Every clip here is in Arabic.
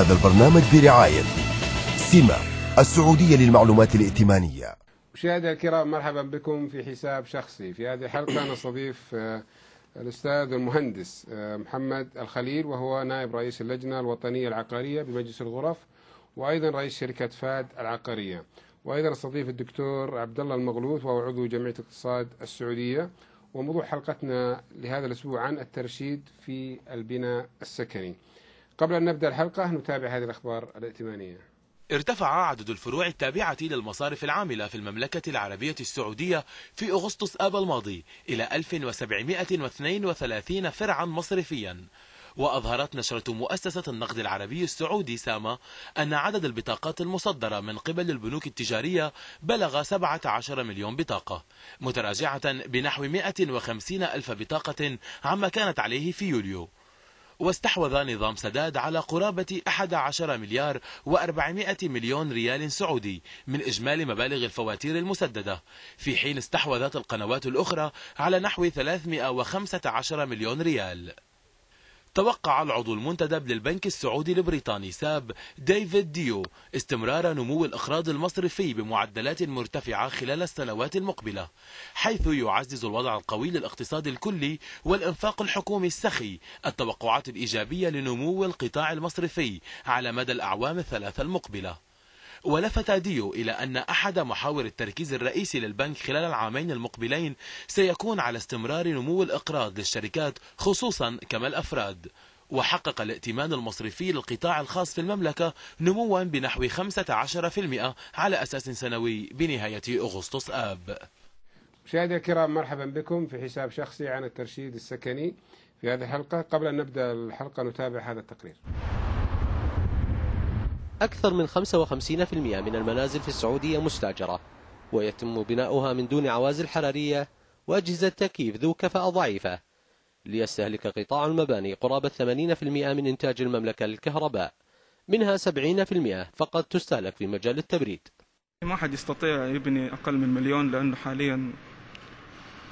هذا البرنامج برعاية سما السعودية للمعلومات الائتمانية مشاهدة الكرام مرحبا بكم في حساب شخصي في هذه الحلقة نستضيف آه، الأستاذ المهندس آه، محمد الخليل وهو نائب رئيس اللجنة الوطنية العقارية بمجلس الغرف وأيضا رئيس شركة فاد العقارية وأيضا نستضيف الدكتور عبد الله المغلوث وهو عضو جمعية الاقتصاد السعودية وموضوع حلقتنا لهذا الأسبوع عن الترشيد في البناء السكني قبل أن نبدأ الحلقة نتابع هذه الأخبار الائتمانية ارتفع عدد الفروع التابعة للمصارف العاملة في المملكة العربية السعودية في أغسطس آب الماضي إلى 1732 فرعا مصرفيا وأظهرت نشرة مؤسسة النقد العربي السعودي ساما أن عدد البطاقات المصدرة من قبل البنوك التجارية بلغ 17 مليون بطاقة متراجعة بنحو 150 ألف بطاقة عما كانت عليه في يوليو واستحوذ نظام سداد على قرابة 11 مليار و400 مليون ريال سعودي من إجمالي مبالغ الفواتير المسددة في حين استحوذت القنوات الأخرى على نحو 315 مليون ريال توقع العضو المنتدب للبنك السعودي البريطاني ساب ديفيد ديو استمرار نمو الإخراج المصرفي بمعدلات مرتفعة خلال السنوات المقبلة حيث يعزز الوضع القوي للاقتصاد الكلي والإنفاق الحكومي السخي التوقعات الإيجابية لنمو القطاع المصرفي على مدى الأعوام الثلاثة المقبلة ولفت ديو إلى أن أحد محاور التركيز الرئيسي للبنك خلال العامين المقبلين سيكون على استمرار نمو الإقراض للشركات خصوصا كما الأفراد وحقق الائتمان المصرفي للقطاع الخاص في المملكة نموا بنحو 15% على أساس سنوي بنهاية أغسطس آب مشاهدي الكرام مرحبا بكم في حساب شخصي عن الترشيد السكني في هذه الحلقة قبل أن نبدأ الحلقة نتابع هذا التقرير أكثر من 55% من المنازل في السعودية مستأجرة ويتم بناؤها من دون عوازل حرارية وأجهزة تكييف ذو كفاءة ضعيفة ليستهلك قطاع المباني قرابة 80% من إنتاج المملكة للكهرباء منها 70% فقط تستهلك في مجال التبريد ما حد يستطيع يبني أقل من مليون لأنه حاليا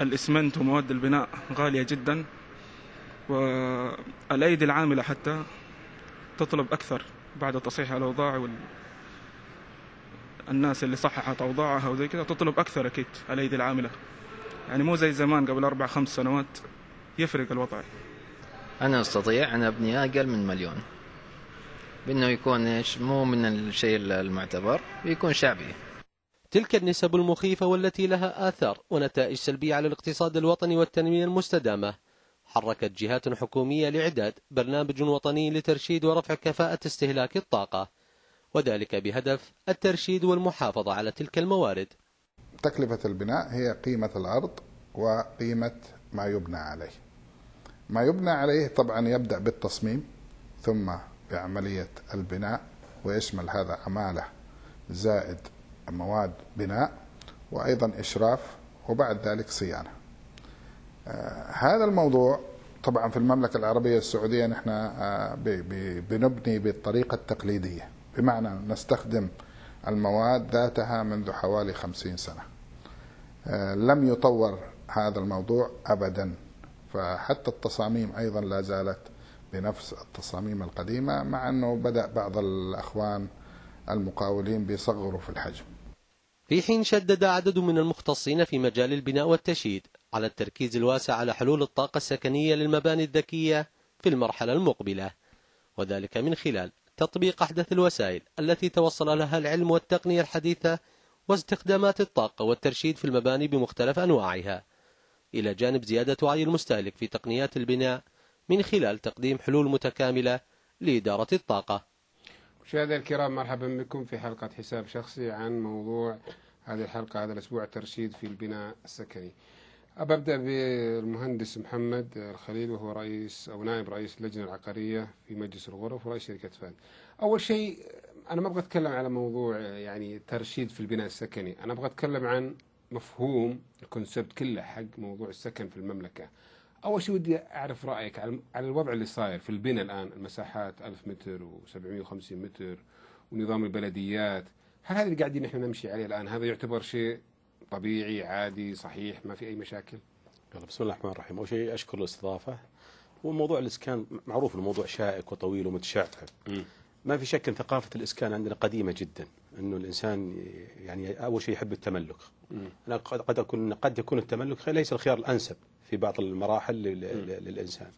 الإسمنت ومواد البناء غالية جدا والأيدي العاملة حتى تطلب أكثر بعد تصحيح الأوضاع وال... الناس اللي صححت أوضاعها وزي كذا تطلب أكثر أكيد الأيدي العاملة يعني مو زي زمان قبل أربع خمس سنوات يفرق الوضع أنا أستطيع أن أبني أقل من مليون بأنه يكون إيش مو من الشيء المعتبر ويكون شعبي تلك النسب المخيفة والتي لها آثار ونتائج سلبية على الاقتصاد الوطني والتنمية المستدامة حركت جهات حكومية لإعداد برنامج وطني لترشيد ورفع كفاءة استهلاك الطاقة وذلك بهدف الترشيد والمحافظة على تلك الموارد تكلفة البناء هي قيمة الأرض وقيمة ما يبنى عليه ما يبنى عليه طبعا يبدأ بالتصميم ثم بعملية البناء ويشمل هذا عمالة زائد مواد بناء وأيضا إشراف وبعد ذلك صيانة هذا الموضوع طبعا في المملكة العربية السعودية نحن آه، بنبني بالطريقة التقليدية بمعنى نستخدم المواد ذاتها منذ حوالي خمسين سنة آه، لم يطور هذا الموضوع أبدا فحتى التصاميم أيضا لا زالت بنفس التصاميم القديمة مع أنه بدأ بعض الأخوان المقاولين بيصغروا في الحجم في حين شدد عدد من المختصين في مجال البناء والتشييد على التركيز الواسع على حلول الطاقة السكنية للمباني الذكية في المرحلة المقبلة وذلك من خلال تطبيق أحدث الوسائل التي توصل لها العلم والتقنية الحديثة واستخدامات الطاقة والترشيد في المباني بمختلف أنواعها إلى جانب زيادة وعي المستهلك في تقنيات البناء من خلال تقديم حلول متكاملة لإدارة الطاقة مشاهدينا الكرام مرحبا بكم في حلقة حساب شخصي عن موضوع هذه الحلقة هذا الأسبوع الترشيد في البناء السكني أبى أبدأ بالمهندس محمد الخليل وهو رئيس أو نائب رئيس اللجنة العقارية في مجلس الغرف ورئيس شركة فاد أول شيء أنا ما أبغى أتكلم على موضوع يعني ترشيد في البناء السكني أنا أبغى أتكلم عن مفهوم الكونسبت كله حق موضوع السكن في المملكة أول شيء ودي أعرف رأيك على الوضع اللي صاير في البناء الآن المساحات 1000 متر و750 متر ونظام البلديات هل هذا اللي قاعدين نحن نمشي عليه الآن هذا يعتبر شيء طبيعي عادي صحيح ما في أي مشاكل يلا بسم الله الرحمن الرحيم أول شيء أشكر الاستضافة وموضوع الإسكان معروف الموضوع شائك وطويل ومتشعب ما في شك ان ثقافه الاسكان عندنا قديمه جدا انه الانسان يعني اول شيء يحب التملك م. انا قد اكون قد يكون التملك ليس الخيار الانسب في بعض المراحل للانسان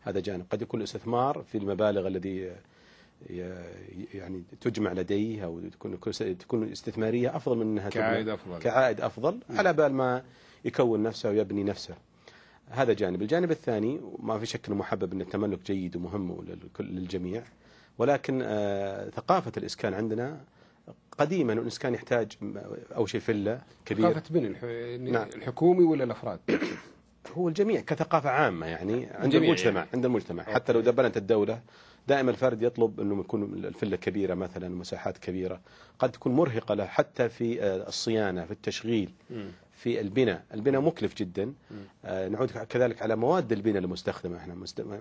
هذا جانب قد يكون الاستثمار في المبالغ الذي يعني تجمع لديه او تكون تكون استثماريه افضل من انها كعائد افضل كعائد افضل على بال ما يكون نفسه ويبني نفسه. هذا جانب، الجانب الثاني ما في شك انه محبب ان التملك جيد ومهم للجميع ولكن آه، ثقافه الاسكان عندنا قديما الاسكان يحتاج او شيء فله كبير ثقافه من يعني نعم. الحكومي ولا الافراد؟ هو الجميع كثقافه عامه يعني عند المجتمع يعني. عند المجتمع حتى لو دبلت الدوله دائما الفرد يطلب أنه يكون الفلة كبيرة مثلا مساحات كبيرة قد تكون مرهقة له حتى في آه، الصيانة في التشغيل في البناء البناء مكلف جدا آه، نعود كذلك على مواد البناء المستخدمة احنا,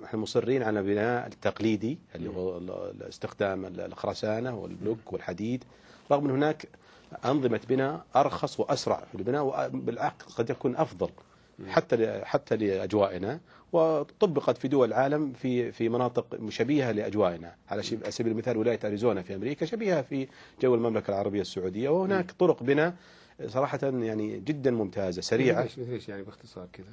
احنا مصرين على بناء التقليدي اللي هو استخدام الخرسانة والبلوك والحديد رغم أن هناك أنظمة بناء أرخص وأسرع في البناء وبالعكس قد يكون أفضل حتى حتى لأجوائنا وطبقت في دول العالم في في مناطق مشابهه لاجوائنا على سبيل المثال ولايه اريزونا في امريكا شبيهه في جو المملكه العربيه السعوديه وهناك طرق بنا صراحة يعني جدا ممتازة سريعة ايش ايش يعني باختصار كذا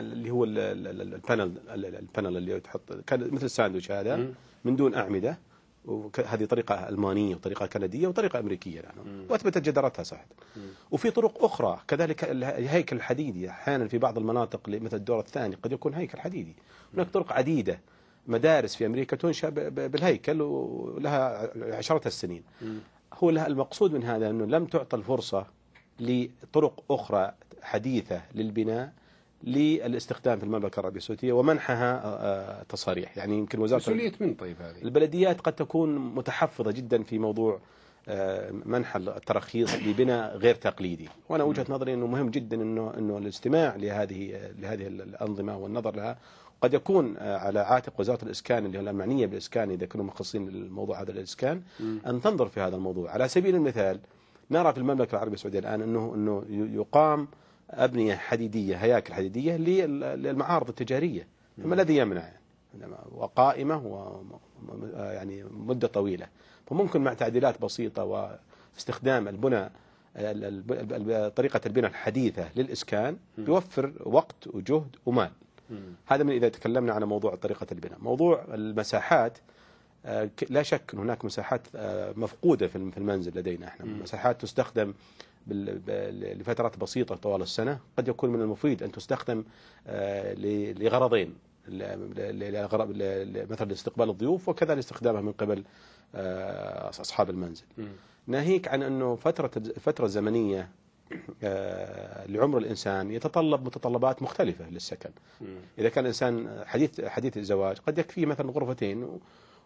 اللي هو البانل البانل اللي تحط مثل الساندويتش هذا من دون أعمدة وهذه طريقة ألمانية وطريقة كندية وطريقة أمريكية الآن وأثبتت جدارتها صحيح وفي طرق أخرى كذلك الهيكل الحديدي أحيانا في بعض المناطق مثل الدور الثاني قد يكون هيكل حديدي هناك طرق عديدة مدارس في أمريكا تنشأ بالهيكل ولها عشرة السنين هو لها المقصود من هذا أنه لم تعطى الفرصة لطرق أخرى حديثة للبناء للاستخدام في المملكة العربية السعودية ومنحها آه، آه، تصاريح يعني يمكن وزارة مسؤولية من طيب هذه البلديات قد تكون متحفظة جدا في موضوع آه، منح التراخيص لبناء غير تقليدي وانا وجهه نظري انه مهم جدا انه انه الاستماع لهذه لهذه الانظمه والنظر لها قد يكون على عاتق وزاره الاسكان اللي هي المعنيه بالاسكان اذا كانوا مخصصين للموضوع هذا الاسكان ان تنظر في هذا الموضوع على سبيل المثال نرى في المملكه العربيه السعوديه الان انه انه يقام أبنية حديدية هياكل حديدية للمعارض التجارية فما الذي يمنع وقائمة يعني مدة طويلة فممكن مع تعديلات بسيطة واستخدام البنى طريقة البناء الحديثة للإسكان يوفر وقت وجهد ومال هذا من إذا تكلمنا على موضوع طريقة البناء موضوع المساحات آه، لا شك أن هناك مساحات آه، مفقودة في المنزل لدينا احنا مساحات تستخدم لفترات بسيطة طوال السنة قد يكون من المفيد أن تستخدم آه، لغرضين مثلا لاستقبال الضيوف وكذا لاستخدامها من قبل آه، أصحاب المنزل ناهيك عن أنه فترة الفترة الزمنية آه، لعمر الإنسان يتطلب متطلبات مختلفة للسكن إذا كان الإنسان حديث حديث الزواج قد يكفيه مثلا غرفتين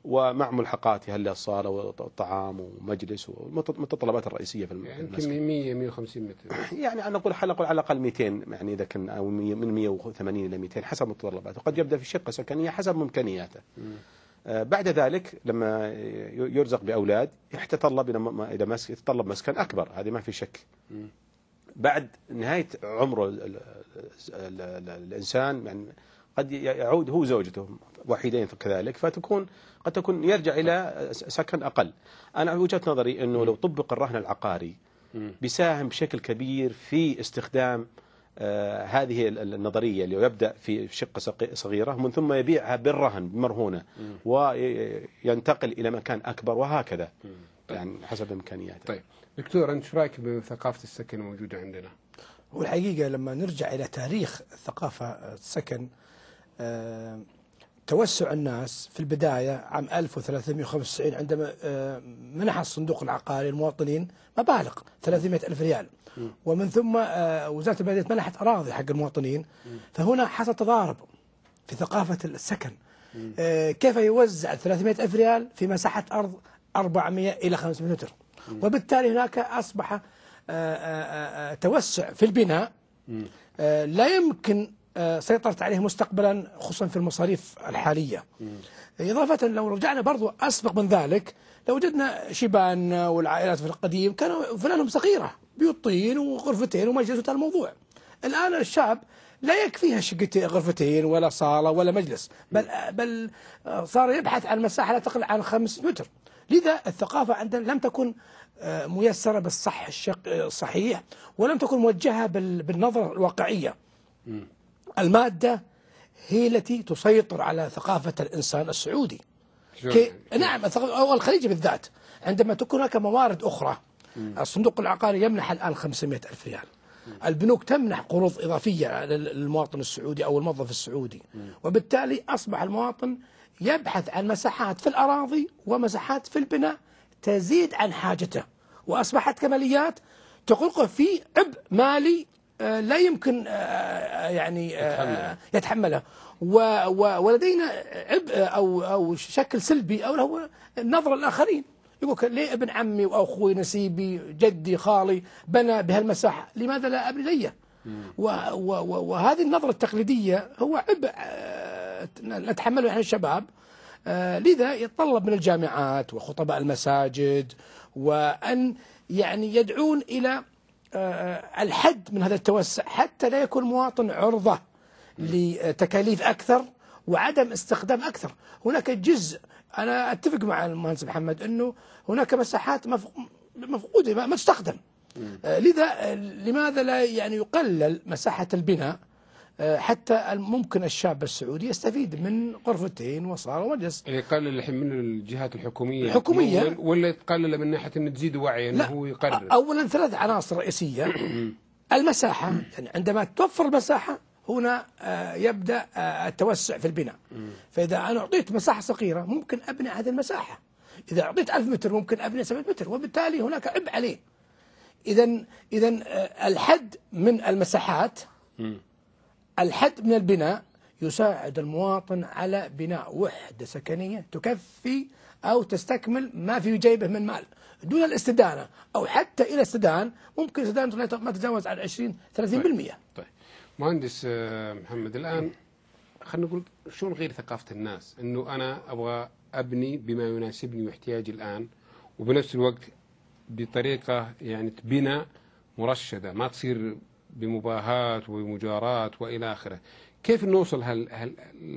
ومع ملحقاتها اللي الصاله والطعام ومجلس والمتطلبات الرئيسيه في يعني يمكن 100 150 متر يعني انا اقول حلق على الاقل 200 يعني اذا كان او من 180 الى 200 حسب متطلباته وقد يبدا في شقه سكنيه حسب امكانياته آه، بعد ذلك لما يرزق باولاد يتطلب الى الى مسك يتطلب مسكن اكبر هذه ما في شك بعد نهايه عمره الانسان يعني قد يعود هو زوجته وحيدين كذلك فتكون قد تكون يرجع إلى سكن أقل أنا وجهة نظري أنه لو طبق الرهن العقاري بيساهم بشكل كبير في استخدام آه، هذه النظرية اللي يبدأ في شقة صغيرة ومن ثم يبيعها بالرهن بمرهونة وينتقل إلى مكان أكبر وهكذا طيب. يعني حسب إمكانياته طيب دكتور أنت شو رايك بثقافة السكن الموجودة عندنا؟ هو الحقيقة لما نرجع إلى تاريخ الثقافة السكن آه، توسع الناس في البداية عام 1395 عندما آه، منح الصندوق العقاري للمواطنين مبالغ 300 ألف ريال ومن ثم آه، وزارة البلديه منحت أراضي حق المواطنين فهنا حصل تضارب في ثقافة السكن كيف يوزع 300 ألف ريال في مساحة أرض 400 إلى 500 متر وبالتالي هناك أصبح توسع في البناء لا يمكن آه، سيطرت عليه مستقبلا خصوصا في المصاريف الحالية إضافة لو رجعنا برضو أسبق من ذلك لو وجدنا شيبان والعائلات في القديم كانوا فلانهم صغيرة بيوت طين وغرفتين ومجلس وتال الموضوع الآن الشاب لا يكفيها شقتين غرفتين ولا صالة ولا مجلس بل, بل صار يبحث عن مساحة لا تقل عن خمس متر لذا الثقافة عندنا لم تكن آه، ميسرة بالصح الصحيح آه، ولم تكن موجهة بالنظرة الواقعية المادة هي التي تسيطر على ثقافة الإنسان السعودي كي نعم والخليجي بالذات عندما تكون هناك موارد أخرى الصندوق العقاري يمنح الآن 500 ألف ريال البنوك تمنح قروض إضافية للمواطن السعودي أو الموظف السعودي وبالتالي أصبح المواطن يبحث عن مساحات في الأراضي ومساحات في البناء تزيد عن حاجته وأصبحت كماليات تقلقه في عبء مالي آه، لا يمكن آه، آه، يعني يتحمله, ولدينا عبء أو, أو شكل سلبي أو هو نظرة الآخرين يقول ليه ابن عمي وأخوي نسيبي جدي خالي بنى بهالمساحة لماذا لا أبني ليه وهذه النظرة التقليدية هو عبء نتحمله احنا الشباب لذا يتطلب من الجامعات وخطباء المساجد وأن يعني يدعون إلى آه، آه، الحد من هذا التوسع حتى لا يكون مواطن عرضة لتكاليف أكثر وعدم استخدام أكثر هناك جزء أنا أتفق مع المهندس محمد أنه هناك مساحات مفقودة ما تستخدم آه، لذا لماذا لا يعني يقلل مساحة البناء آه، حتى ممكن الشاب السعودي يستفيد من غرفتين وصالة ومجلس يقلل إيه، الحين من الجهات الحكومية الحكومية ولا تقلل من ناحية أن تزيد وعي أنه هو يقرر أولا ثلاث عناصر رئيسية المساحة يعني عندما توفر المساحة هنا آه، يبدأ آه، التوسع في البناء فإذا أنا أعطيت مساحة صغيرة ممكن أبنى هذه المساحة إذا أعطيت ألف متر ممكن أبنى سبعة متر وبالتالي هناك عبء عليه إذا إذا الحد من المساحات الحد من البناء يساعد المواطن على بناء وحدة سكنية تكفي أو تستكمل ما في جيبه من مال دون الاستدانة أو حتى إلى استدان ممكن استدانة ما تتجاوز عن 20 30% طيب. طيب. مهندس آه، محمد الآن خلينا نقول شلون غير ثقافة الناس أنه أنا أبغى أبني بما يناسبني واحتياجي الآن وبنفس الوقت بطريقة يعني تبنى مرشدة ما تصير بمباهاة ومجاراة وإلى آخره كيف نوصل هال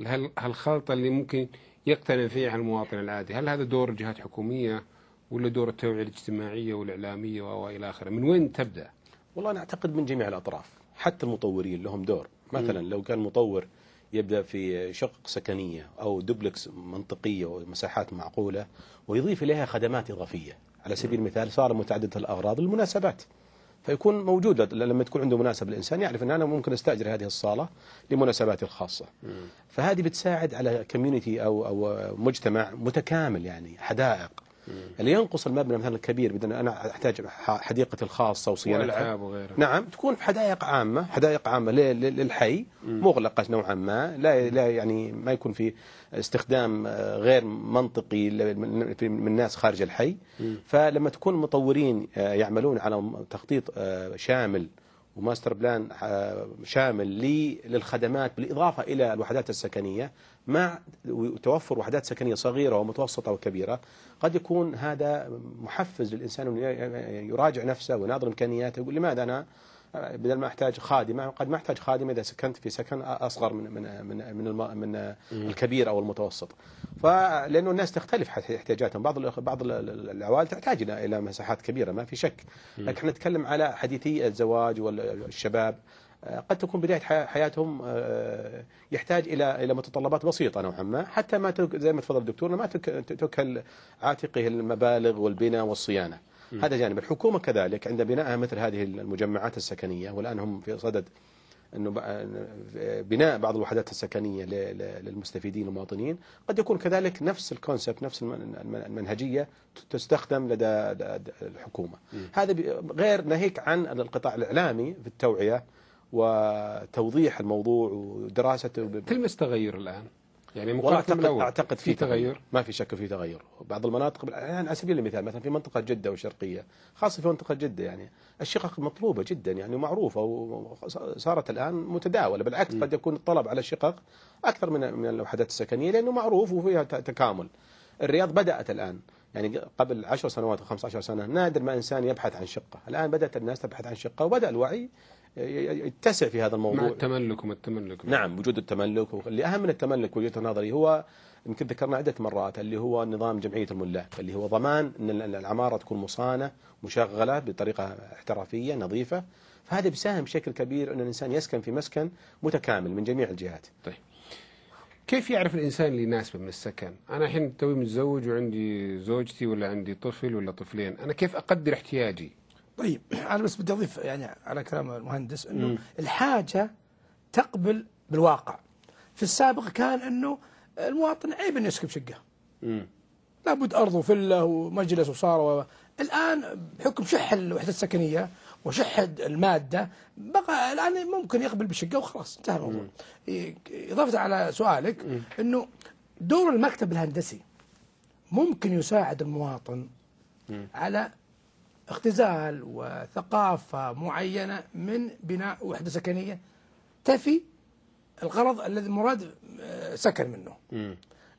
هال هالخلطة اللي ممكن يقتنع فيها المواطن العادي هل هذا دور جهات حكومية ولا دور التوعية الاجتماعية والإعلامية وإلى آخره من وين تبدأ والله أنا أعتقد من جميع الأطراف حتى المطورين لهم دور مثلا لو كان مطور يبدأ في شقق سكنية أو دوبلكس منطقية ومساحات معقولة ويضيف إليها خدمات إضافية على سبيل المثال صار متعددة الأغراض المناسبات فيكون موجود لما تكون عنده مناسبة الإنسان يعرف أن أنا ممكن أستأجر هذه الصالة لمناسباتي الخاصة فهذه بتساعد على كوميونتي أو, أو مجتمع متكامل يعني حدائق اللي ينقص المبنى مثلا الكبير بدنا أنا أحتاج حديقتي الخاصة وصيانة والألعاب وغيره نعم تكون في حدائق عامة حدائق عامة للحي مغلقة نوعا ما لا لا يعني ما يكون في استخدام آه، غير منطقي من ناس خارج الحي فلما تكون المطورين آه، يعملون على تخطيط آه، شامل وماستر بلان شامل للخدمات بالإضافة إلى الوحدات السكنية مع توفر وحدات سكنية صغيرة ومتوسطة وكبيرة قد يكون هذا محفز للإنسان يراجع نفسه ويناظر إمكانياته يقول لماذا أنا بدل ما احتاج خادمه قد ما احتاج خادمه اذا سكنت في سكن اصغر من من من من, من الكبير او المتوسط فلانه الناس تختلف احتياجاتهم بعض بعض العوائل تحتاج الى مساحات كبيره ما في شك لكن احنا نتكلم على حديثي الزواج والشباب آه، قد تكون بدايه حياتهم آه، يحتاج الى الى متطلبات بسيطه نوعا ما حتى ما زي ما تفضل الدكتور ما تكل عاتقه المبالغ والبناء والصيانه م. هذا جانب الحكومه كذلك عند بنائها مثل هذه المجمعات السكنيه والان هم في صدد انه بناء بعض الوحدات السكنيه للمستفيدين المواطنين قد يكون كذلك نفس الكونسبت نفس المنهجيه تستخدم لدى الحكومه م. هذا غير ناهيك عن القطاع الاعلامي في التوعيه وتوضيح الموضوع ودراسته تلمس تغير الآن يعني مقارنة أعتقد, أعتقد في, تغير. تغير ما في شك في تغير بعض المناطق يعني على سبيل المثال مثلا في منطقة جدة والشرقية خاصة في منطقة جدة يعني الشقق مطلوبة جدا يعني معروفة وصارت الآن متداولة بالعكس م. قد يكون الطلب على الشقق أكثر من من الوحدات السكنية لأنه معروف وفيها تكامل الرياض بدأت الآن يعني قبل 10 سنوات و 15 سنة نادر ما إنسان يبحث عن شقة الآن بدأت الناس تبحث عن شقة وبدأ الوعي يتسع في هذا الموضوع مع التملك وما التملك نعم وجود التملك واللي أهم من التملك وجهة نظري هو يمكن ذكرنا عدة مرات اللي هو نظام جمعية الملاك اللي هو ضمان أن العمارة تكون مصانة مشغلة بطريقة احترافية نظيفة فهذا بيساهم بشكل كبير أن الإنسان يسكن في مسكن متكامل من جميع الجهات طيب كيف يعرف الإنسان اللي يناسبه من السكن أنا الحين توي متزوج وعندي زوجتي ولا عندي طفل ولا طفلين أنا كيف أقدر احتياجي طيب أنا بس بدي أضيف يعني على كلام المهندس أنه الحاجة تقبل بالواقع في السابق كان أنه المواطن عيب أنه يسكب شقة لابد أرض وفلة ومجلس وصار الآن بحكم شح الوحدة السكنية وشح المادة بقى الآن ممكن يقبل بشقة وخلاص انتهى الموضوع إيه، إضافة على سؤالك أنه دور المكتب الهندسي ممكن يساعد المواطن على اختزال وثقافة معينة من بناء وحدة سكنية تفي الغرض الذي المراد آه، سكن منه م.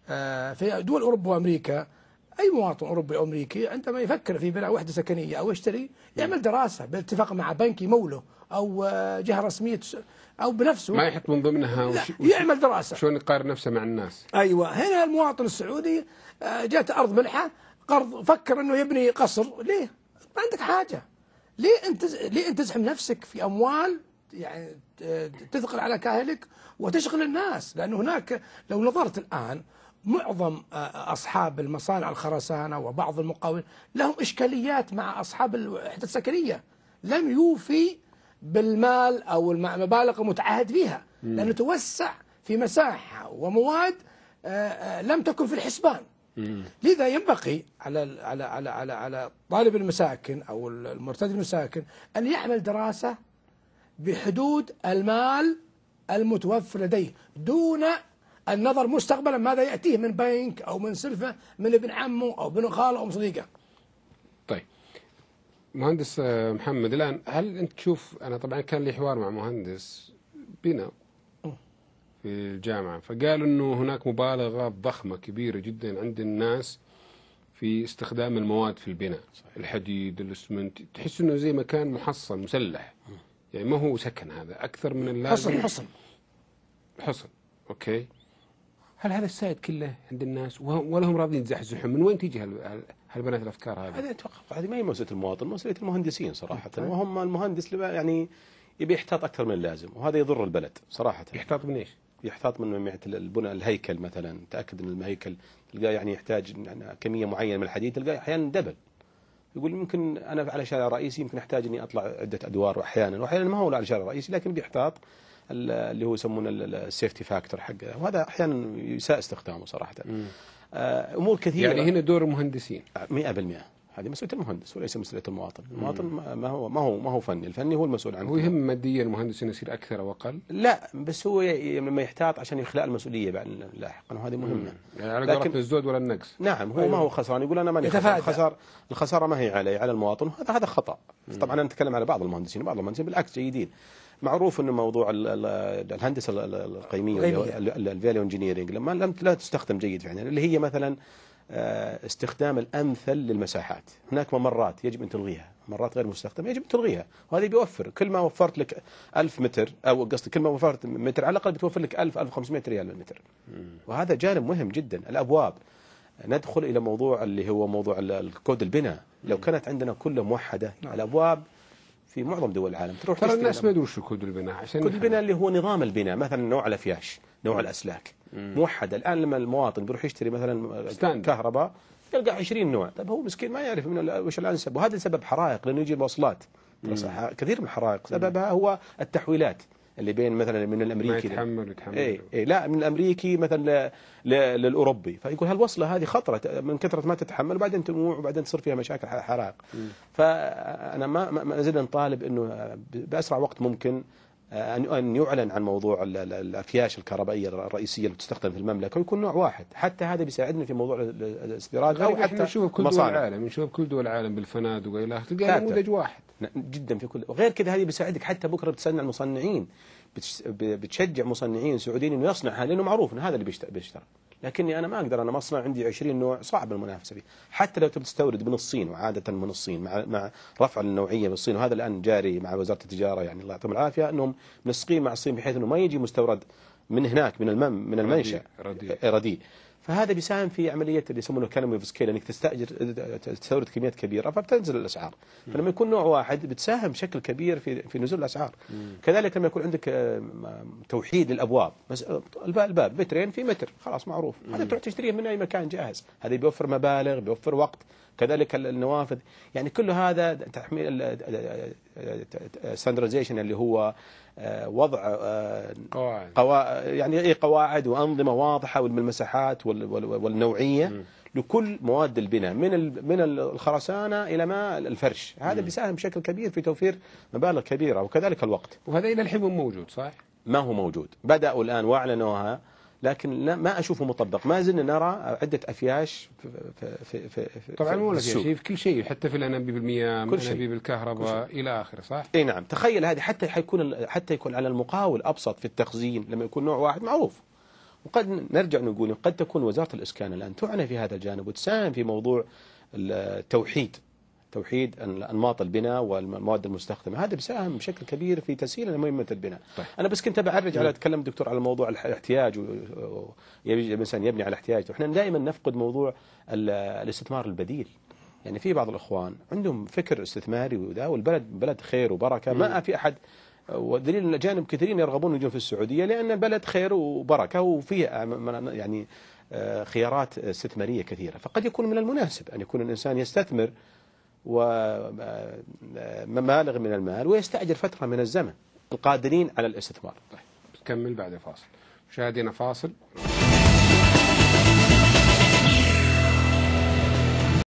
آه، في دول أوروبا وأمريكا أي مواطن أوروبي أو أمريكي عندما يفكر في بناء وحدة سكنية أو يشتري يعمل دراسة بالاتفاق مع بنك يموله أو آه، جهة رسمية أو بنفسه ما يحط من ضمنها وش لا يعمل دراسة شلون يقارن نفسه مع الناس أيوة هنا المواطن السعودي جاءت أرض ملحة قرض فكر أنه يبني قصر ليه ما عندك حاجه ليه انت ليه انت تزحم نفسك في اموال يعني تثقل على كاهلك وتشغل الناس لانه هناك لو نظرت الآن معظم أصحاب المصانع الخرسانة وبعض المقاولين لهم إشكاليات مع أصحاب الوحدة السكنية لم يوفي بالمال أو المبالغ المتعهد فيها لأنه توسع في مساحة ومواد لم تكن في الحسبان لذا ينبغي على على على على على طالب المساكن او المرتد المساكن ان يعمل دراسه بحدود المال المتوفر لديه دون النظر مستقبلا ماذا ياتيه من بنك او من سلفه من ابن عمه او ابن خاله او من صديقه. طيب مهندس آه، محمد الان هل انت تشوف انا طبعا كان لي حوار مع مهندس بنا في الجامعة فقالوا أنه هناك مبالغة ضخمة كبيرة جدا عند الناس في استخدام المواد في البناء صحيح. الحديد الاسمنت تحس انه زي مكان محصن مسلح يعني ما هو سكن هذا اكثر من اللازم حصن حصن حصن اوكي هل هذا السائد كله عند الناس ولا هم راضيين يتزحزحون من وين تيجي هالبنات الافكار هذه؟ هذه اتوقع هذه ما هي مسؤوليه المواطن مسؤوليه المهندسين صراحه أه. وهم المهندس يعني يبي يحتاط اكثر من اللازم وهذا يضر البلد صراحه يحتاط من ايش؟ يحتاط من من البناء الهيكل مثلا تاكد ان الهيكل تلقاه يعني يحتاج كميه معينه من الحديد تلقاه احيانا دبل يقول يمكن انا على شارع رئيسي يمكن احتاج اني اطلع عده ادوار واحيانا واحيانا ما هو على شارع رئيسي لكن بيحتاط اللي هو يسمونه السيفتي فاكتور حقه وهذا احيانا يساء استخدامه صراحه آه، امور كثيره يعني هنا دور المهندسين 100% هذه مسؤوليه المهندس وليس مسؤوليه المواطن، المواطن ما هو ما هو ما هو فني، الفني هو المسؤول عنه. هو يهم ماديا المهندس انه يصير اكثر او اقل؟ لا بس هو لما يحتاط عشان يخلق المسؤوليه بعد لاحقا وهذه مهمه. يعني على قولك الزود ولا النقص. نعم هو أيوه. ما هو خسران يقول انا ماني خسران الخساره الخساره ما هي علي على المواطن وهذا هذا خطا. طبعا انا اتكلم على بعض المهندسين بعض المهندسين بالعكس جيدين. معروف انه موضوع الهندسه القيميه الفاليو انجينيرنج لما لم لا تستخدم جيد يعني اللي هي مثلا آه، استخدام الأمثل للمساحات هناك ممرات يجب أن تلغيها ممرات غير مستخدمة يجب أن تلغيها وهذا بيوفر كل ما وفرت لك ألف متر أو قصدي كل ما وفرت متر على الأقل بتوفر لك ألف ألف خمسمائة ريال للمتر وهذا جانب مهم جدا الأبواب ندخل إلى موضوع اللي هو موضوع الكود البناء لو كانت عندنا كلها موحدة نعم. الأبواب في معظم دول العالم تروح ترى الناس ما يدرون شو كود البناء عشان كود البناء اللي هو نظام البناء مثلا نوع الافياش نوع الاسلاك موحد الان لما المواطن بيروح يشتري مثلا كهرباء يلقى 20 نوع طيب هو مسكين ما يعرف من وش الانسب وهذا سبب حرائق لانه يجي المواصلات كثير من الحرائق سببها هو التحويلات اللي بين مثلا من الامريكي ما يتحمل يتحمل اي إيه، لا من الامريكي مثلا للاوروبي فيقول هالوصله هذه خطره من كثره ما تتحمل وبعدين تنوع وبعدين تصير فيها مشاكل حرائق فانا ما ما زلنا نطالب انه باسرع وقت ممكن آه، أن يعلن عن موضوع الأفياش الكهربائية الرئيسية اللي تستخدم في المملكة ويكون نوع واحد حتى هذا بيساعدنا في موضوع الاستيراد أو حتى نشوف كل دول العالم نشوف كل دول العالم بالفنادق وإلى آخره تلقى يعني نموذج واحد جدا في كل وغير كذا هذه بيساعدك حتى بكره بتسال المصنعين بتشجع مصنعين سعوديين انه هذا لانه معروف انه هذا اللي بيشترى لكني انا ما اقدر انا مصنع عندي 20 نوع صعب المنافسه فيه حتى لو تبي تستورد من الصين وعاده من الصين مع مع رفع النوعيه من الصين وهذا الان جاري مع وزاره التجاره يعني الله يعطيهم العافيه انهم منسقين مع الصين بحيث انه ما يجي مستورد من هناك من من المنشا رديء, رديء. فهذا بيساهم في عملية اللي يسمونه اوف سكيل انك تستاجر تستورد كميات كبيرة فبتنزل الاسعار فلما يكون نوع واحد بتساهم بشكل كبير في في نزول الاسعار كذلك لما يكون عندك آه، توحيد الابواب بس آه، الباب مترين في متر خلاص معروف هذا تروح تشتريه من اي مكان جاهز هذا بيوفر مبالغ بيوفر وقت كذلك النوافذ يعني كل هذا تحميل ستاندرزيشن اللي هو آه، وضع آه، قواعد قوا... يعني اي قواعد وانظمه واضحه والمساحات والنوعيه لكل مواد البناء من من الخرسانه الى ما الفرش هذا بيساهم بشكل كبير في توفير مبالغ كبيره وكذلك الوقت وهذا الى الحين موجود صح ما هو موجود بداوا الان واعلنوها لكن ما أشوفه مطبق ما زلنا نرى عدة أفياش في, في, في, في طبعا مو في, في كل شيء حتى في الأنابيب المياه كل شيء. أنابيب الكهرباء إلى آخره صح؟ أي نعم تخيل هذه حتى حيكون حتى يكون على المقاول أبسط في التخزين لما يكون نوع واحد معروف وقد نرجع نقول قد تكون وزارة الإسكان الآن تعنى في هذا الجانب وتساهم في موضوع التوحيد توحيد أنماط البناء والمواد المستخدمة هذا بيساهم بشكل كبير في تسهيل مهمة البناء طيب. أنا بس كنت بعرج على أتكلم دكتور على موضوع الاحتياج ويجب الإنسان يبني على احتياجه إحنا دائما نفقد موضوع الاستثمار البديل يعني في بعض الإخوان عندهم فكر استثماري وذا والبلد بلد خير وبركة ما في أحد ودليل ان الاجانب كثيرين يرغبون يجون في السعوديه لان بلد خير وبركه وفيها يعني آه، خيارات استثماريه كثيره، فقد يكون من المناسب ان يكون الانسان يستثمر ومبالغ من المال ويستأجر فترة من الزمن القادرين على الاستثمار طيب، كمل بعد فاصل مشاهدينا فاصل